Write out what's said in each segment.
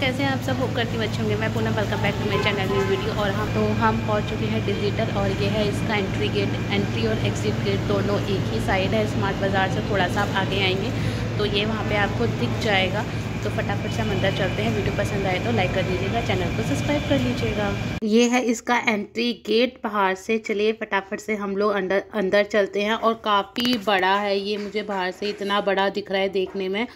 कैसे हैं आप सब होप करती हूँ अच्छे होंगे मैं Poonam welcome back to my channel new video और हम हाँ, तो हम पहुँच चुके हैं डिजिटल और ये है इसका एंट्री गेट एंट्री और एग्जिट गेट दोनों एक ही साइड है स्मार्ट बाज़ार से थोड़ा सा आप आगे आएंगे तो ये वहाँ पर आपको दिख जाएगा तो फटाफट से हम अंदर चलते हैं वीडियो पसंद आए तो लाइक कर दीजिएगा चैनल को सब्सक्राइब कर लीजिएगा ये है इसका एंट्री गेट बाहर से चलिए फटाफट से हम लोग अंदर अंदर चलते हैं और काफ़ी बड़ा है ये मुझे बाहर से इतना बड़ा दिख रहा है देखने में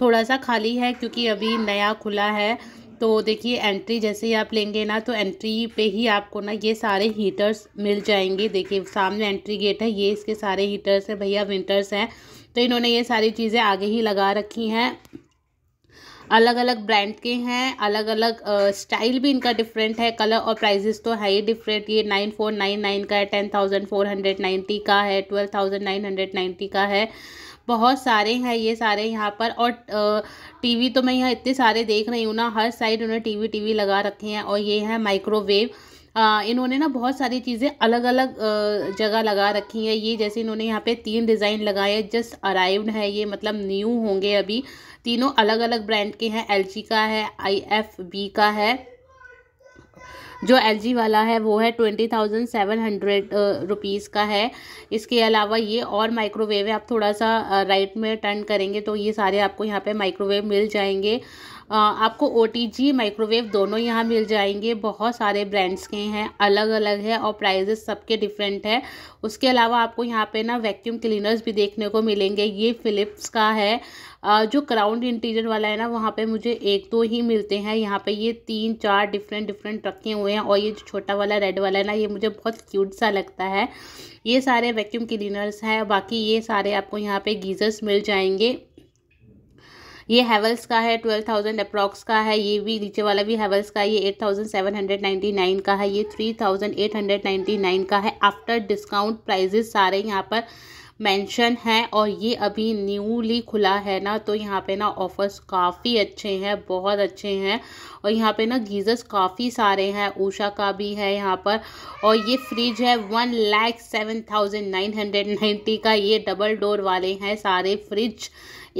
थोड़ा सा खाली है क्योंकि अभी नया खुला है तो देखिए एंट्री जैसे ही आप लेंगे ना तो एंट्री पे ही आपको ना ये सारे हीटर्स मिल जाएंगे देखिए सामने एंट्री गेट है ये इसके सारे हीटर्स हैं भैया विंटर्स हैं तो इन्होंने ये सारी चीज़ें आगे ही लगा रखी हैं अलग अलग ब्रांड के हैं अलग अलग स्टाइल भी इनका डिफरेंट है कलर और प्राइजेस तो है ही डिफरेंट ये नाइन फोर नाइन नाइन का है ten thousand four hundred ninety का है twelve thousand nine hundred ninety का है बहुत सारे हैं ये सारे यहाँ पर और टीवी तो मैं यहाँ इतने सारे देख रही हूँ ना हर साइड उन्हें टीवी टीवी लगा रखे हैं और ये है माइक्रोवेव इन्होंने ना बहुत सारी चीज़ें अलग अलग जगह लगा रखी हैं ये जैसे इन्होंने यहाँ पे तीन डिज़ाइन लगाए जस्ट अराइव्ड है ये मतलब न्यू होंगे अभी तीनों अलग अलग ब्रांड के हैं एल का है आई का है जो एल वाला है वो है twenty thousand seven hundred rupees का है इसके अलावा ये और माइक्रोवेव है आप थोड़ा सा राइट में टर्न करेंगे तो ये सारे आपको यहाँ पे माइक्रोवेव मिल जाएंगे आपको ओ माइक्रोवेव दोनों यहाँ मिल जाएंगे बहुत सारे ब्रांड्स के हैं अलग अलग है और प्राइजेस सबके डिफरेंट है उसके अलावा आपको यहाँ पे ना वैक्यूम क्लीनर्स भी देखने को मिलेंगे ये फ़िलिप्स का है जो क्राउंड इंटीरियर वाला है ना वहाँ पे मुझे एक दो ही मिलते हैं यहाँ पे ये तीन चार डिफरेंट डिफरेंट रखे हुए हैं और ये जो छोटा वाला रेड वाला है ना ये मुझे बहुत क्यूट सा लगता है ये सारे वैक्यूम क्लीनर्स हैं बाकी ये सारे आपको यहाँ पे गीज़र्स मिल जाएंगे ये हैवल्स का है ट्वेल्व थाउजेंड अप्रॉक्स का है ये भी नीचे वाला भी हैवल्स का है ये eight thousand seven hundred ninety nine का है ये three thousand eight hundred ninety nine का है आफ्टर डिस्काउंट प्राइजेस सारे यहाँ पर मेंशन है और ये अभी न्यूली खुला है ना तो यहाँ पे ना ऑफ़र्स काफ़ी अच्छे हैं बहुत अच्छे हैं और यहाँ पे ना गीज़र्स काफ़ी सारे हैं ऊषा का भी है यहाँ पर और ये फ्रिज है one lakh seven thousand nine hundred ninety का ये डबल डोर वाले हैं सारे फ्रिज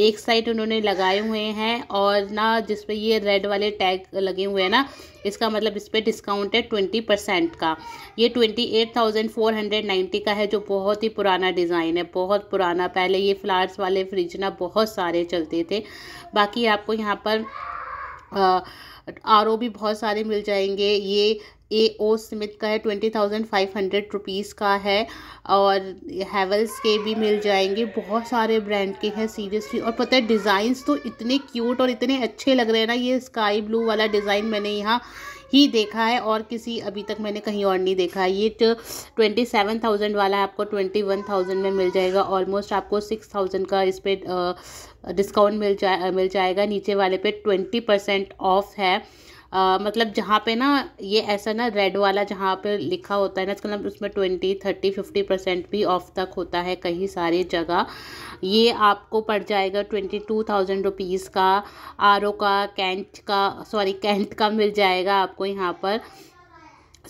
एक साइड उन्होंने लगाए हुए हैं और ना जिस ये रेड वाले टैग लगे हुए हैं ना इसका मतलब इस पर डिस्काउंट है ट्वेंटी परसेंट का ये twenty eight thousand four hundred ninety का है जो बहुत ही पुराना डिज़ाइन है बहुत पुराना पहले ये फ्लावर्स वाले फ्रिज ना बहुत सारे चलते थे बाकी आपको यहाँ पर आर ओ भी बहुत सारे मिल जाएंगे ये ए ओ स्मिथ का है twenty thousand five hundred rupees का है और हैवल्स के भी मिल जाएंगे बहुत सारे ब्रांड के हैं सीरियसली और पता है डिज़ाइंस तो इतने क्यूट और इतने अच्छे लग रहे हैं ना ये स्काई ब्लू वाला डिज़ाइन मैंने यहाँ ही देखा है और किसी अभी तक मैंने कहीं और नहीं देखा है ये ट्वेंटी सेवन थाउजेंड वाला है आपको ट्वेंटी वन थाउजेंड में मिल जाएगा ऑलमोस्ट आपको सिक्स थाउजेंड का इस पर डिस्काउंट मिल जाए मिल जाएगा नीचे वाले पे ट्वेंटी परसेंट ऑफ है आ, मतलब जहाँ पे ना ये ऐसा ना रेड वाला जहाँ पे लिखा होता है ना आजकल मतलब उसमें ट्वेंटी थर्टी फिफ्टी परसेंट भी ऑफ तक होता है कहीं सारी जगह ये आपको पड़ जाएगा ट्वेंटी टू थाउजेंड रुपीज़ का आर का कैंट का सॉरी कैंट का मिल जाएगा आपको यहाँ पर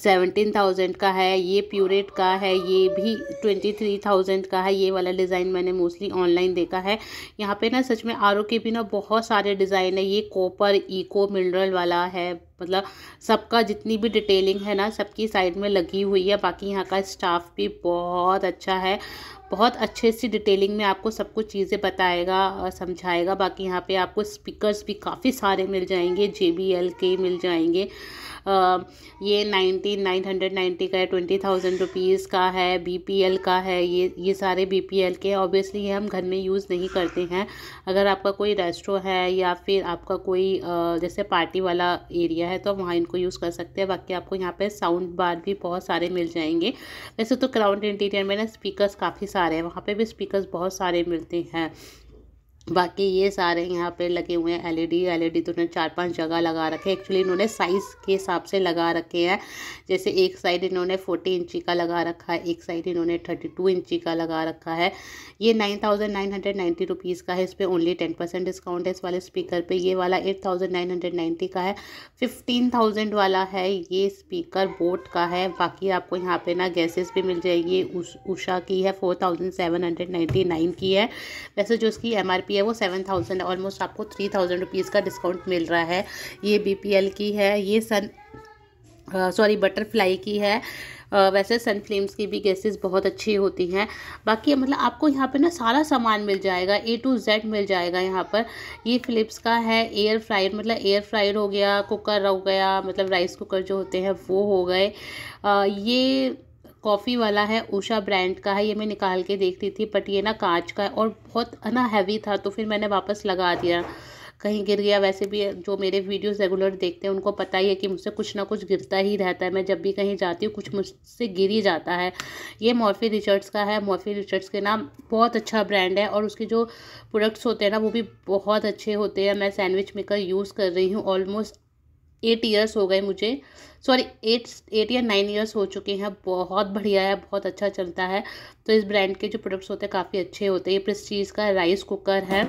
सेवेंटीन थाउजेंड का है ये प्यूरेट का है ये भी ट्वेंटी थ्री थाउजेंड का है ये वाला डिज़ाइन मैंने मोस्टली ऑनलाइन देखा है यहाँ पे ना सच में आर के भी ना बहुत सारे डिज़ाइन है ये कॉपर इको मिनरल वाला है मतलब सबका जितनी भी डिटेलिंग है ना सबकी साइड में लगी हुई है बाकी यहाँ का स्टाफ भी बहुत अच्छा है बहुत अच्छे से डिटेलिंग में आपको सब कुछ चीज़ें बताएगा और समझाएगा बाकी यहाँ पे आपको स्पीकर्स भी काफ़ी सारे मिल जाएंगे जे के मिल जाएंगे आ, ये नाइन्टी नाइन हंड्रेड नाइन्टी का है ट्वेंटी थाउजेंड रुपीज़ का है बी पी एल का है ये ये सारे बी पी एल के ऑब्वियसली ये हम घर में यूज़ नहीं करते हैं अगर आपका कोई रेस्टो है या फिर आपका कोई जैसे पार्टी वाला एरिया है तो आप वहाँ इनको यूज़ कर सकते हैं बाकी आपको यहाँ पर साउंड बार भी बहुत सारे मिल जाएंगे वैसे तो क्राउंड इंटीरियर में ना स्पीकर काफ़ी सारे सारे हैं वहाँ पे भी स्पीकर्स बहुत सारे मिलते हैं बाकी ये सारे यहाँ पे लगे हुए हैं एलईडी एलईडी तो उन्होंने चार पांच जगह लगा रखे हैं एक्चुअली इन्होंने साइज़ के हिसाब से लगा रखे हैं जैसे एक साइड इन्होंने फोर्टी इंची का लगा रखा है एक साइड इन्होंने थर्टी टू इंची का लगा रखा है ये nine thousand nine hundred ninety rupees का है इस पर ओनली टेन परसेंट डिस्काउंट है इस वाले स्पीकर पर ये वाला eight thousand nine hundred ninety का है फिफ्टीन थाउजेंड वाला है ये स्पीकर बोट का है बाकी आपको यहाँ पर ना गैसेस भी मिल जाएगी उषा की है four thousand seven hundred ninety nine की है वैसे जो इसकी एम आर पी की है वो सेवन थाउजेंड ऑलमोस्ट आपको थ्री थाउजेंड रुपीज़ का डिस्काउंट मिल रहा है ये बी की है ये सन सॉरी बटरफ्लाई की है Uh, वैसे सन फ्लेम्स की भी गैसेस बहुत अच्छी होती हैं बाकी मतलब आपको यहाँ पे ना सारा सामान मिल जाएगा ए टू जेड मिल जाएगा यहाँ पर ये फ़िलिप्स का है एयर फ्रायर मतलब एयर फ्रायर हो गया कुकर हो गया मतलब राइस कुकर जो होते हैं वो हो गए uh, ये कॉफ़ी वाला है उषा ब्रांड का है ये मैं निकाल के देखती थी बट ये ना कांच का है और बहुत ना हैवी था तो फिर मैंने वापस लगा दिया कहीं गिर गया वैसे भी जो मेरे वीडियोस रेगुलर देखते हैं उनको पता ही है कि मुझसे कुछ ना कुछ गिरता ही रहता है मैं जब भी कहीं जाती हूँ कुछ मुझसे गिर ही जाता है ये मॉर्फी रिचर्ड्स का है मॉर्फी रिचर्ड्स के नाम बहुत अच्छा ब्रांड है और उसके जो प्रोडक्ट्स होते हैं ना वो भी बहुत अच्छे होते हैं मैं सैंडविच मेकर यूज़ कर रही हूँ ऑलमोस्ट एट ईयर्स हो गए मुझे सॉरी एट एट या नाइन ईयर्स हो चुके हैं बहुत बढ़िया है बहुत अच्छा चलता है तो इस ब्रांड के जो प्रोडक्ट्स होते हैं काफ़ी अच्छे होते हैं ये प्रेस्टीज का राइस कुकर है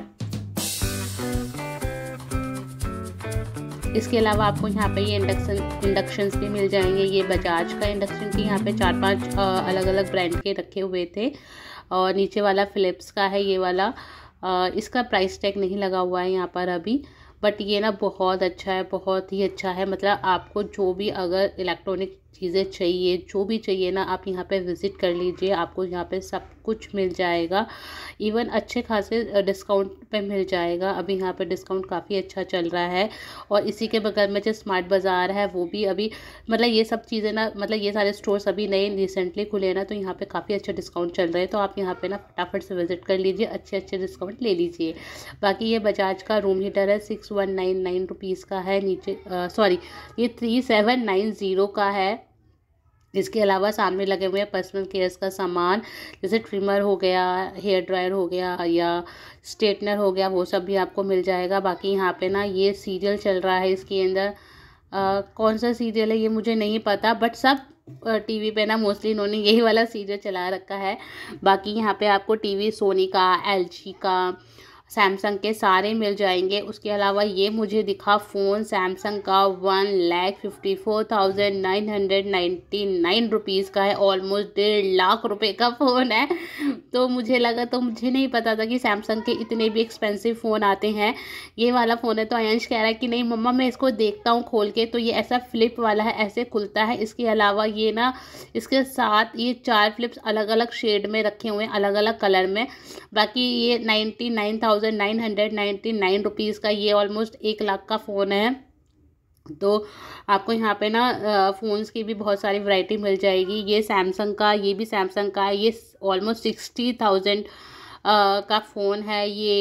इसके अलावा आपको यहाँ पे ये इंडक्शन इंडक्शन भी मिल जाएंगे ये बजाज का इंडक्शन भी यहाँ पे चार पांच अलग अलग ब्रांड के रखे हुए थे और नीचे वाला फ़िलिप्स का है ये वाला इसका प्राइस टैग नहीं लगा हुआ है यहाँ पर अभी बट ये ना बहुत अच्छा है बहुत ही अच्छा है मतलब आपको जो भी अगर इलेक्ट्रॉनिक चीज़ें चाहिए जो भी चाहिए ना आप यहाँ पे विज़िट कर लीजिए आपको यहाँ पे सब कुछ मिल जाएगा इवन अच्छे खासे डिस्काउंट पे मिल जाएगा अभी यहाँ पे डिस्काउंट काफ़ी अच्छा चल रहा है और इसी के बगल में जो स्मार्ट बाज़ार है वो भी अभी मतलब ये सब चीज़ें ना मतलब ये सारे स्टोर्स अभी नए रिसेंटली खुले हैं ना तो यहाँ पर काफ़ी अच्छे डिस्काउंट चल रहे हैं तो आप यहाँ पर ना फटाफट से विज़िट कर लीजिए अच्छे अच्छे डिस्काउंट ले लीजिए बाकी ये बजाज का रूम हीटर है six one nine nine rupees का है नीचे सॉरी ये थ्री सेवन नाइन ज़ीरो का है इसके अलावा सामने लगे हुए हैं पर्सनल केयर्स का सामान जैसे ट्रिमर हो गया हेयर ड्रायर हो गया या स्ट्रेटनर हो गया वो सब भी आपको मिल जाएगा बाकी यहाँ पे ना ये सीरियल चल रहा है इसके अंदर कौन सा सीरियल है ये मुझे नहीं पता बट सब टीवी पे ना मोस्टली इन्होंने यही वाला सीरियल चला रखा है बाकी यहाँ पर आपको टी सोनी का एल का सैमसंग के सारे मिल जाएंगे उसके अलावा ये मुझे दिखा फ़ोन सैमसंग का one lakh fifty four thousand nine hundred ninety nine rupees का है ऑलमोस्ट डेढ़ लाख रुपए का फ़ोन है तो मुझे लगा तो मुझे नहीं पता था कि सैमसंग के इतने भी एक्सपेंसिव फ़ोन आते हैं ये वाला फ़ोन है तो आयंश कह रहा है कि नहीं मम्मा मैं इसको देखता हूँ खोल के तो ये ऐसा फ्लिप वाला है ऐसे खुलता है इसके अलावा ये ना इसके साथ ये चार फ्लिप्स अलग अलग शेड में रखे हुए हैं अलग अलग कलर में बाकी ये ninety nine thousand nine hundred ninety nine rupees का ये ऑलमोस्ट एक लाख का फ़ोन है तो आपको यहाँ पे ना फ़ोन्स की भी बहुत सारी वैरायटी मिल जाएगी ये सैमसंग का ये भी सैमसंग का है ये ऑलमोस्ट सिक्सटी थाउजेंड का फ़ोन है ये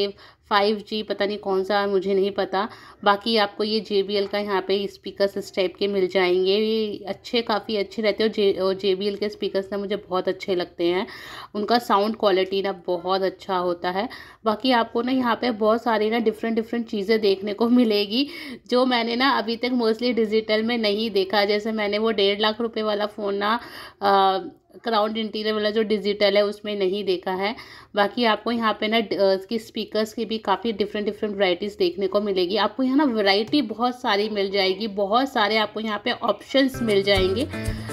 फाइव जी पता नहीं कौन सा मुझे नहीं पता बाकी आपको ये जे बी एल का यहाँ पे स्पीकर्स इस टाइप के मिल जाएंगे ये अच्छे काफ़ी अच्छे रहते हैं और जे बी एल के स्पीकर्स ना मुझे बहुत अच्छे लगते हैं उनका साउंड क्वालिटी ना बहुत अच्छा होता है बाकी आपको ना यहाँ पे बहुत सारी ना डिफरेंट डिफरेंट चीज़ें देखने को मिलेगी जो मैंने ना अभी तक मोस्टली डिजिटल में नहीं देखा जैसे मैंने वो डेढ़ लाख रुपये वाला फ़ोन ना क्राउंड इंटीरियर वाला जो डिजिटल है उसमें नहीं देखा है बाकी आपको यहाँ पे ना इसकी स्पीकर्स की भी काफ़ी डिफरेंट डिफरेंट वराइटीज़ देखने को मिलेगी आपको यहाँ ना वैरायटी बहुत सारी मिल जाएगी बहुत सारे आपको यहाँ पे ऑप्शंस मिल जाएंगे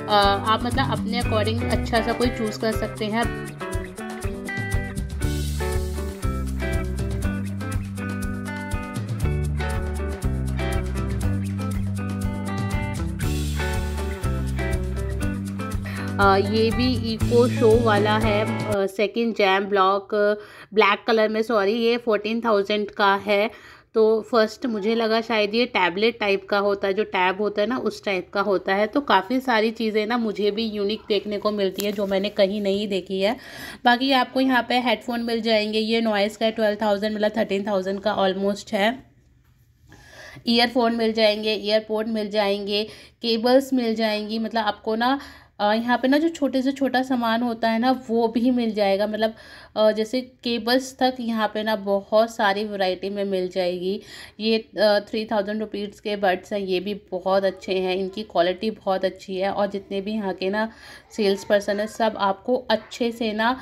आप मतलब अपने अकॉर्डिंग अच्छा सा कोई चूज़ कर सकते हैं ये भी इको शो वाला है second gen black black colour में सॉरी ये फोर्टीन थाउजेंड का है तो फर्स्ट मुझे लगा शायद ये टैबलेट टाइप का होता है जो टैब होता है ना उस टाइप का होता है तो काफ़ी सारी चीज़ें ना मुझे भी यूनिक देखने को मिलती है जो मैंने कहीं नहीं देखी है बाकी आपको यहाँ पे हेडफोन मिल जाएंगे ये नॉइस का ट्वेल्व थाउजेंड मतलब थर्टीन थाउजेंड का ऑलमोस्ट है ईयरफोन मिल जाएंगे ईयरपोर्ट मिल जाएंगे केबल्स मिल जाएंगी मतलब आपको ना यहाँ पे ना जो छोटे से छोटा सामान होता है ना वो भी मिल जाएगा मतलब जैसे केबल्स तक यहाँ पे ना बहुत सारी वैरायटी में मिल जाएगी ये थ्री थाउजेंड रुपीज़ के बर्ड्स हैं ये भी बहुत अच्छे हैं इनकी क्वालिटी बहुत अच्छी है और जितने भी यहाँ के ना सेल्स पर्सन है सब आपको अच्छे से ना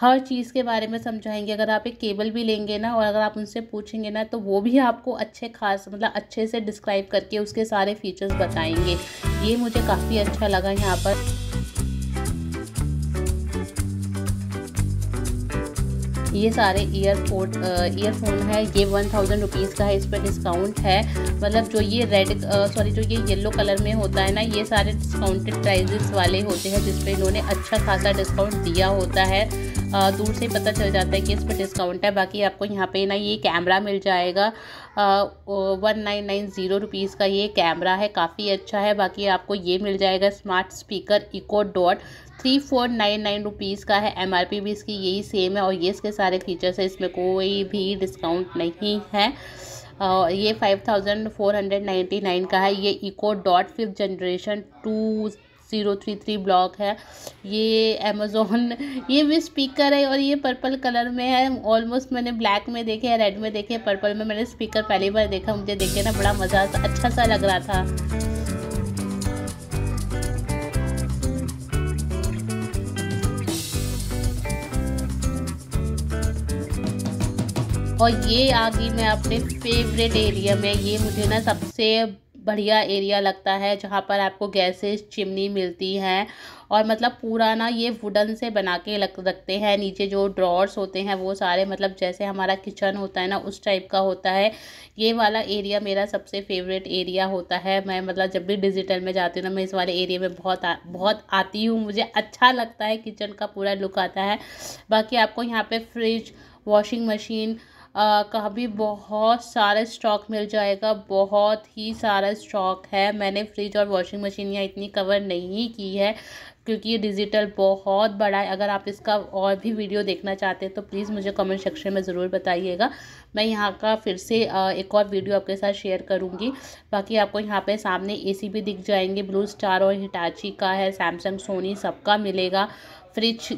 हर चीज़ के बारे में समझाएंगे अगर आप एक केबल भी लेंगे ना और अगर आप उनसे पूछेंगे ना तो वो भी आपको अच्छे खास मतलब अच्छे से डिस्क्राइब करके उसके सारे फीचर्स बताएंगे ये मुझे काफ़ी अच्छा लगा यहाँ पर ये सारे ईयरपोर्ट ईयरफोन है ये वन थाउजेंड रुपीज़ का है इस पर डिस्काउंट है मतलब जो ये रेड सॉरी जो ये येलो कलर में होता है ना ये सारे डिस्काउंटेड प्राइजेस वाले होते हैं जिस पर इन्होंने अच्छा खासा डिस्काउंट दिया होता है आ, दूर से पता चल जाता है कि इस पर डिस्काउंट है बाकी आपको यहाँ पे ना ये कैमरा मिल जाएगा one nine nine zero rupees का ये कैमरा है काफ़ी अच्छा है बाकी आपको ये मिल जाएगा smart speaker Echo Dot three four nine nine rupees का है एम भी इसकी यही सेम है और ये इसके सारे फीचर्स है इसमें कोई भी डिस्काउंट नहीं है और ये five thousand four hundred ninety nine का है ये Echo Dot fifth generation two zero three three black है ये अमेज़ोन ये भी स्पीकर है और ये पर्पल कलर में है ऑलमोस्ट मैंने ब्लैक में देखे है रेड में देखे पर्पल में मैंने स्पीकर पहली बार देखा मुझे देखे ना बड़ा मज़ा अच्छा सा लग रहा था और ये आ गई मैं अपने फेवरेट एरिया में ये मुझे ना सबसे बढ़िया एरिया लगता है जहाँ पर आपको गैसेस चिमनी मिलती हैं और मतलब पूरा ना ये वुडन से बना के लग रखते हैं नीचे जो ड्रॉर्स होते हैं वो सारे मतलब जैसे हमारा किचन होता है ना उस टाइप का होता है ये वाला एरिया मेरा सबसे फेवरेट एरिया होता है मैं मतलब जब भी डिजिटल में जाती हूँ ना मैं इस वाले एरिया में बहुत आ, बहुत आती हूँ मुझे अच्छा लगता है किचन का पूरा लुक आता है बाकी आपको यहाँ पर फ्रिज वॉशिंग मशीन का भी बहुत सारा स्टॉक मिल जाएगा बहुत ही सारा स्टॉक है मैंने फ्रिज और वॉशिंग मशीन यहाँ इतनी कवर नहीं की है क्योंकि ये डिजिटल बहुत बड़ा है अगर आप इसका और भी वीडियो देखना चाहते हैं तो प्लीज़ मुझे कमेंट सेक्शन में ज़रूर बताइएगा मैं यहाँ का फिर से एक और वीडियो आपके साथ शेयर करूँगी बाकी आपको यहाँ पे सामने एसी भी दिख जाएंगे ब्लू स्टार और हिटाची का है सैमसंग सोनी सबका मिलेगा फ्रिज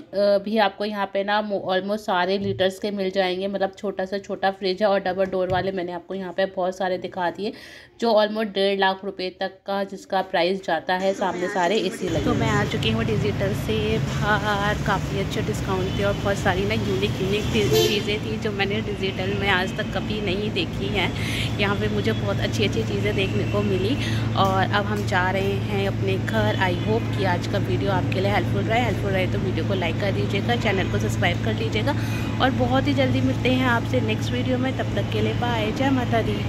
भी आपको यहाँ पे ना ऑलमोस्ट सारे लीटर्स के मिल जाएंगे मतलब छोटा सा छोटा फ्रिज है और डबल डोर वाले मैंने आपको यहाँ पे बहुत सारे दिखा दिए जो ऑलमोस्ट डेढ़ लाख रुपए तक का जिसका प्राइस जाता है सामने सारे ए लगे तो मैं आ चुकी हूँ डिजिटल से बाहर काफ़ी अच्छे डिस्काउंट थे और बहुत सारी ना यूनिक यूनिक चीज़ें थी जो मैंने डिजिटल में आज तक कभी नहीं देखी हैं यहाँ पर मुझे बहुत अच्छी अच्छी चीज़ें देखने को मिली और अब हम जा रहे हैं अपने घर आई होप कि आज का वीडियो आपके लिए हेल्पफुल रहा है हेल्पफुल रहे तो वीडियो को लाइक कर दीजिएगा चैनल को सब्सक्राइब कर लीजिएगा और बहुत ही जल्दी मिलते हैं आपसे नेक्स्ट वीडियो में तब तक के लिए बाय जय माता दी